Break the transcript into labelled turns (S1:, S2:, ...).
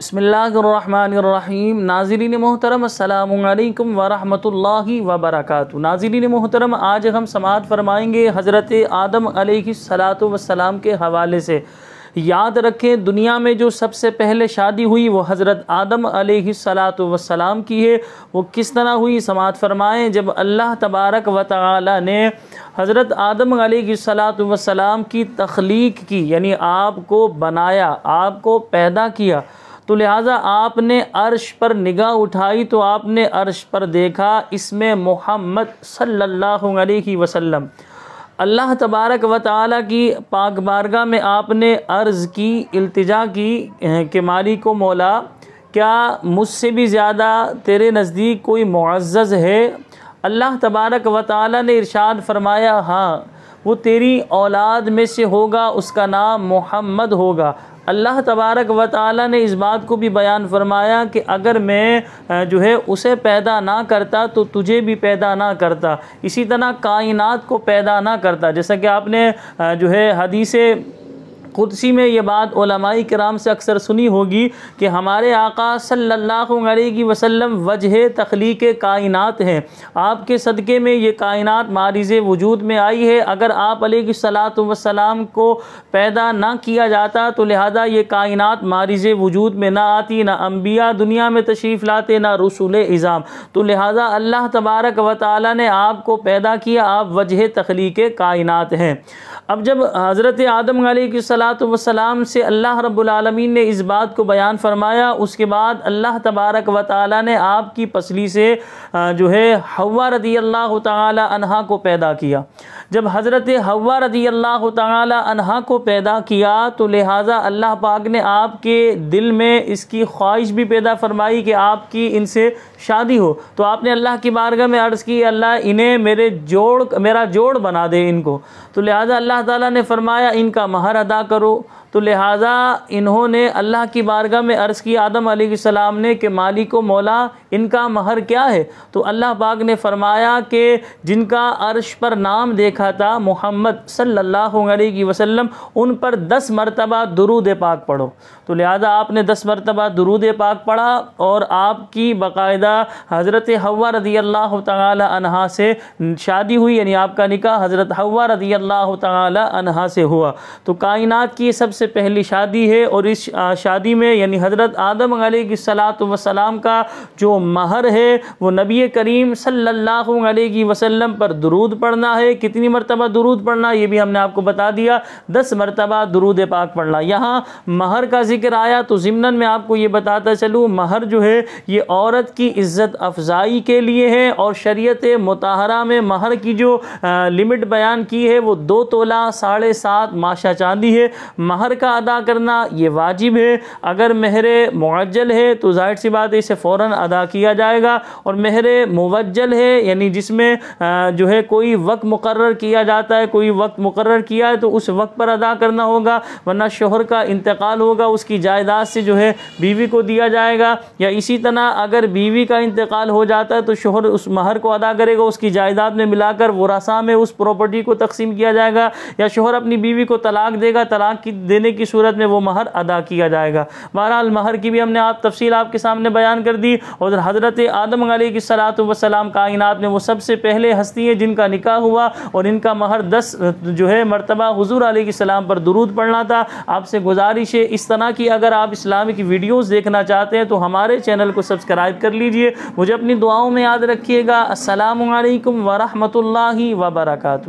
S1: बसमिल्लाम नाजरीन मोहतरम अल्लाम वरहमल वबरक नाजरीन मोहतरम आज हम समात फरमाएंगे हज़रत आदम सलात वसलाम के हवाले से याद रखें दुनिया में जो सबसे पहले शादी हुई वो हज़रत आदम सलात वसलाम की है वो किस तरह हुई समात फरमाएँ जब अल्लाह तबारक व ताली ने हज़रत आदम सलात वसलाम की तख्लीक की यानी आपको बनाया आपको पैदा किया तो लिहाजा आपने अर्श पर निगाह उठाई तो आपने अर्श पर देखा इसमें मोहम्मद सल्लल्लाहु अलैहि वसल्लम अल्लाह तबारक व ताली की पाक बारगाह में आपने अर्ज़ की अल्तजा की कि माली को मौला क्या मुझसे भी ज़्यादा तेरे नज़दीक कोई मुआज़ है अल्लाह तबारक व ताली ने इरशाद फरमाया हाँ वो तेरी औलाद में से होगा उसका नाम मोहम्मद होगा अल्लाह तबारक व ताली ने इस बात को भी बयान फरमाया कि अगर मैं जो है उसे पैदा ना करता तो तुझे भी पैदा ना करता इसी तरह कायनात को पैदा ना करता जैसा कि आपने जो है हदीसे कुदसी में ये बात ओलमाई कराम से अक्सर सुनी होगी कि हमारे आका सल्लल्लाहु अलैहि वसल्लम वजह तख्लीक कायनात हैं आपके सदक़े में ये कायनात मारिज वजूद में आई है अगर आप सलात वसलाम को पैदा ना किया जाता तो लिहाजा ये कायनात मारिज वजूद में ना आती ना अम्बिया दुनिया में तशरीफ़ लाते ना रसूल इज़ाम तो लिहाजा अल्लाह तबारक व ताली ने आपको पैदा किया आप वजह तख्लीक कायनात हैं अब जब हज़रत आदम सलाम से अल्लाह रब्लमीन ने इस बात को बयान फरमाया उसके बाद अल्लाह तबारक व ताली ने आपकी पसली से जो है हवा रदी अल्लाह तहा को पैदा किया जब हज़रत हवा रदी अल्लाह तहा को पैदा किया तो लिहाजा अल्लाह पाक ने आपके दिल में इसकी ख्वाहिश भी पैदा फरमाई कि आपकी इनसे शादी हो तो आपने अल्लाह की बारगाह में अर्ज़ की अल्लाह इन्हें मेरे जोड़ मेरा जोड़ बना दे इनको तो लिहाजा अल्लाह अल्लाह ताला ने फरमाया इनका महर अदा करो तो लिहाजा इन्होंने अल्लाह की बारगाह में अर्ज़ किया आदम सलाम ने कि मालिक को मौला इनका महर क्या है तो अल्लाह पाक ने फरमाया कि जिनका अर्श पर नाम देखा था मोहम्मद सल्लल्लाहु अलैहि वसल्लम उन पर दस मरतबा दरूद पाक पढ़ो तो लिहाजा आपने दस मरतबा दरूद पाक पढ़ा और आपकी बाकायदा हज़रत हवा रदी अल्लाह तहा से शादी हुई यानी आपका निकाह हज़रत हवा रदी अल्लाह तहा से हुआ तो कायनात की सबसे सबसे पहली शादी है और इस शादी में यानी हज़रत आदम सलात वसलाम का जो महर है वो नबी करीम सल्लल्लाहु अलैहि वसल्लम पर दरूद पढ़ना है कितनी मरतबा दरूद पढ़ना ये भी हमने आपको बता दिया दस मरतबा दरूद पाक पढ़ना यहाँ महर का जिक्र आया तो ज़मनन में आपको ये बताता चलूँ महर जो है ये औरत की इज़्ज़त अफजाई के लिए है और शरीत मतहरा में महर की जो लिमिट बयान की है वो दो तोला साढ़े सात माशा चांदी है महर महर का अदा करना ये वाजिब है अगर महर मुअज्जल है तो जाहिर सी बात है इसे फ़ौर अदा किया जाएगा और महर मुवज्जल है यानी जिसमें जो है कोई वक्त मुकर किया जाता है कोई वक्त मुकर किया है तो उस वक्त पर अदा करना होगा वरना शोहर का इंतकाल होगा उसकी जायदाद से जो है बीवी को दिया जाएगा या इसी तरह अगर बीवी का इंतकाल हो जाता है तो शोहर उस महर को अदा करेगा उसकी जायदाद में मिलाकर रसा में उस प्रॉपर्टी को तकसीम किया जाएगा या शोहर अपनी बीवी को तलाक देगा तलाक की दे देने की सूरत में वो महर अदा किया जाएगा बहरहाल महर की भी हमने आप तफसील आपके सामने बयान कर दी और हज़रत आदम वसलाम कायन में वो सबसे पहले हस्ती हैं जिनका निकाह हुआ और इनका महर दस जो है मरतबा हजूर सलाम पर दरूद पढ़ना था आपसे गुजारिश है इस तरह की अगर आप इस्लामिक वीडियोज़ देखना चाहते हैं तो हमारे चैनल को सब्सक्राइब कर लीजिए मुझे अपनी दुआओं में याद रखिएगा असलकम वरहमल वबरक